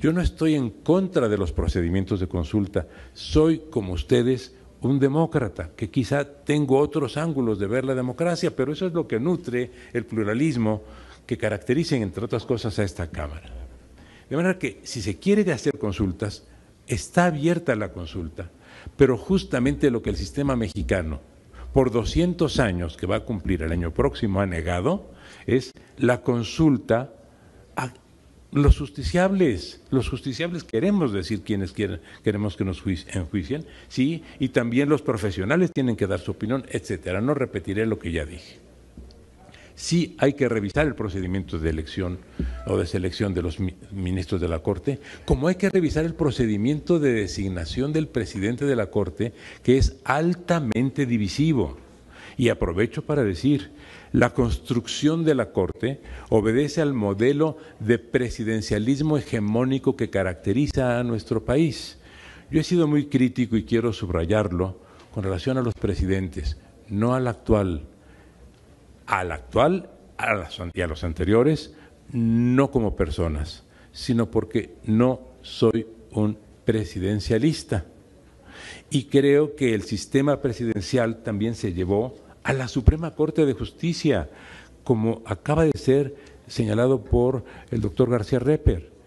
Yo no estoy en contra de los procedimientos de consulta, soy como ustedes un demócrata, que quizá tengo otros ángulos de ver la democracia, pero eso es lo que nutre el pluralismo que caracteriza, entre otras cosas, a esta Cámara. De manera que si se quiere hacer consultas, está abierta la consulta, pero justamente lo que el sistema mexicano por 200 años, que va a cumplir el año próximo, ha negado, es la consulta los justiciables, los justiciables queremos decir quienes quieren, queremos que nos enjuicien, sí, y también los profesionales tienen que dar su opinión, etcétera. No repetiré lo que ya dije. Sí hay que revisar el procedimiento de elección o de selección de los ministros de la Corte, como hay que revisar el procedimiento de designación del presidente de la Corte, que es altamente divisivo. Y aprovecho para decir, la construcción de la Corte obedece al modelo de presidencialismo hegemónico que caracteriza a nuestro país. Yo he sido muy crítico y quiero subrayarlo con relación a los presidentes, no al actual. Al actual a y a los anteriores, no como personas, sino porque no soy un presidencialista. Y creo que el sistema presidencial también se llevó a la Suprema Corte de Justicia, como acaba de ser señalado por el doctor García Reper.